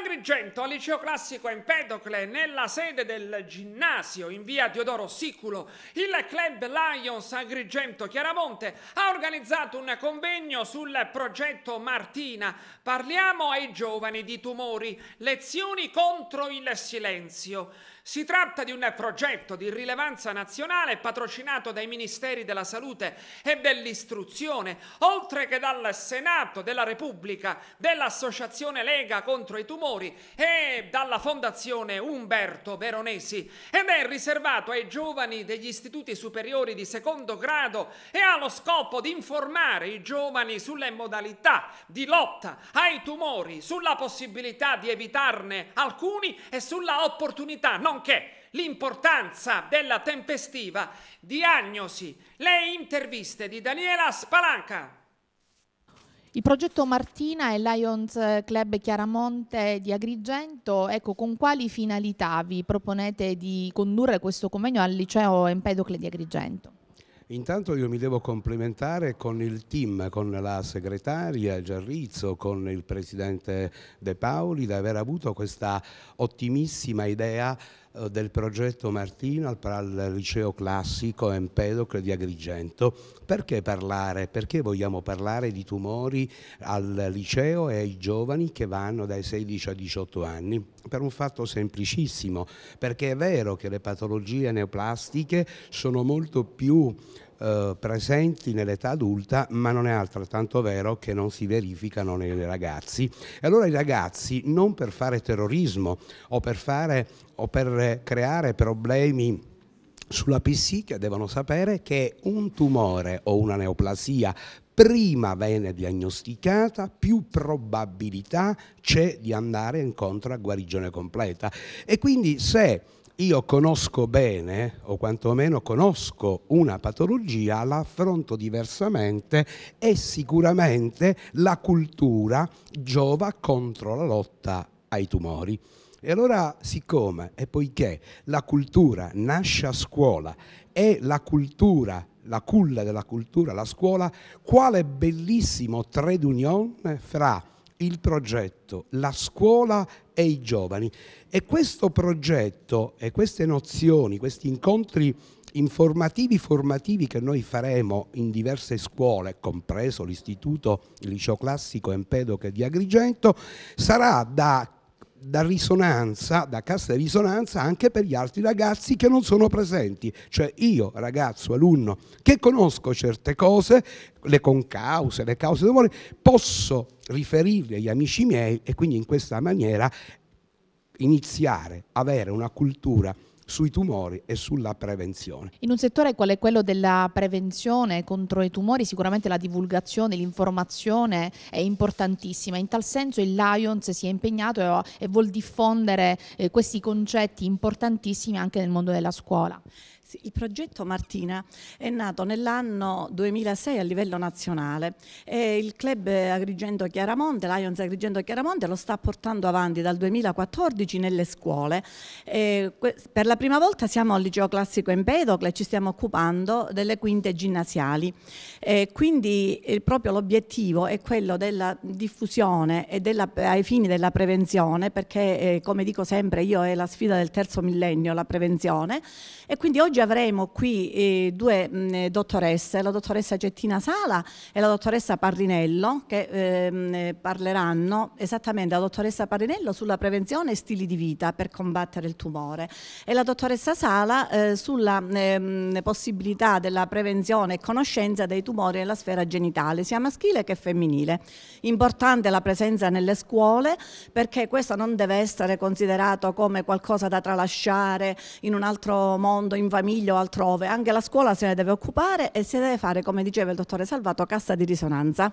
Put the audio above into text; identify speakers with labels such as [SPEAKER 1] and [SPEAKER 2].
[SPEAKER 1] Agrigento, liceo classico Empedocle, nella sede del ginnasio in via Teodoro Siculo, il club Lions Agrigento Chiaramonte ha organizzato un convegno sul progetto Martina. Parliamo ai giovani di tumori, lezioni contro il silenzio. Si tratta di un progetto di rilevanza nazionale patrocinato dai Ministeri della Salute e dell'Istruzione, oltre che dal Senato della Repubblica, dell'Associazione Lega contro i tumori Mori e dalla Fondazione Umberto Veronesi ed è riservato ai giovani degli istituti superiori di secondo grado e ha lo scopo di informare i giovani sulle modalità di lotta ai tumori, sulla possibilità di evitarne alcuni e sulla opportunità, nonché l'importanza della tempestiva diagnosi. Le interviste di Daniela Spalanca.
[SPEAKER 2] Il progetto Martina e Lions eh, Club Chiaramonte di Agrigento, ecco, con quali finalità vi proponete di condurre questo convegno al liceo Empedocle di Agrigento?
[SPEAKER 3] Intanto io mi devo complimentare con il team, con la segretaria Giarrizzo, con il presidente De Paoli, di aver avuto questa ottimissima idea eh, del progetto Martino al, liceo classico Empedocle di Agrigento. Perché parlare? Perché vogliamo parlare di tumori al liceo e ai giovani che vanno dai 16 ai 18 anni? Per un fatto semplicissimo, perché è vero che le patologie neoplastiche sono molto più eh, presenti nell'età adulta, ma non è altrettanto vero che non si verificano nei ragazzi. E allora i ragazzi, non per fare terrorismo o per, fare, o per creare problemi sulla psiche, devono sapere che un tumore o una neoplasia prima viene diagnosticata, più probabilità c'è di andare incontro a guarigione completa. E quindi se io conosco bene, o quantomeno conosco una patologia, la affronto diversamente e sicuramente la cultura giova contro la lotta ai tumori. E allora, siccome e poiché la cultura nasce a scuola e la cultura la culla della cultura, la scuola, quale bellissimo trade union fra il progetto, la scuola e i giovani. E questo progetto e queste nozioni, questi incontri informativi formativi che noi faremo in diverse scuole, compreso l'Istituto Liceo Classico Empedoche di Agrigento, sarà da da risonanza, da cassa di risonanza anche per gli altri ragazzi che non sono presenti, cioè io ragazzo, alunno, che conosco certe cose, le concause, le cause d'amore, posso riferirle agli amici miei e quindi in questa maniera iniziare a avere una cultura sui tumori e sulla prevenzione. In un
[SPEAKER 2] settore quale quello della prevenzione contro i tumori, sicuramente la divulgazione, l'informazione è importantissima. In tal senso il Lions si è impegnato e oh, vuol diffondere eh, questi concetti importantissimi anche nel mondo della scuola.
[SPEAKER 4] Il progetto Martina è nato nell'anno 2006 a livello nazionale e il club Agrigento Chiaramonte, Lions Agrigento Chiaramonte lo sta portando avanti dal 2014 nelle scuole. E per la prima volta siamo al liceo classico Empedocle e ci stiamo occupando delle quinte ginnasiali. E quindi eh, proprio l'obiettivo è quello della diffusione e della, ai fini della prevenzione perché eh, come dico sempre io è la sfida del terzo millennio la prevenzione e quindi oggi Oggi avremo qui eh, due mh, mm, eh, dottoresse, la dottoressa Gettina Sala e la dottoressa Parrinello, che eh, parleranno esattamente la dottoressa Parrinello sulla prevenzione e stili di vita per combattere il tumore e la dottoressa Sala eh, sulla mh, ehm, possibilità della prevenzione e conoscenza dei tumori nella sfera genitale, sia maschile che femminile. Importante la presenza nelle scuole perché questo non deve essere considerato come qualcosa da tralasciare in un altro mondo, in famiglia Camiglio o altrove, anche la scuola se ne deve occupare e si deve fare, come diceva il dottore Salvato, cassa di risonanza.